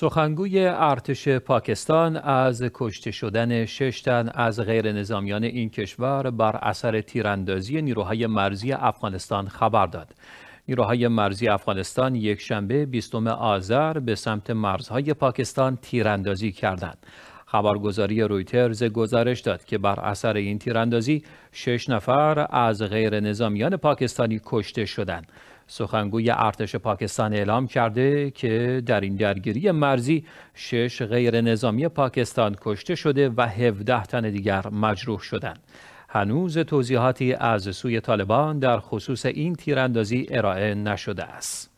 سخنگوی ارتش پاکستان از کشته شدن شش تن از غیر نظامیان این کشور بر اثر تیراندازی نیروهای مرزی افغانستان خبر داد. نیروهای مرزی افغانستان یک شنبه 20 آذر به سمت مرزهای پاکستان تیراندازی کردند. خبرگزاری رویترز گزارش داد که بر اثر این تیراندازی شش نفر از غیر نظامیان پاکستانی کشته شدند. سخنگوی ارتش پاکستان اعلام کرده که در این درگیری مرزی شش غیر نظامی پاکستان کشته شده و 17 تن دیگر مجروح شدند. هنوز توضیحاتی از سوی طالبان در خصوص این تیراندازی ارائه نشده است.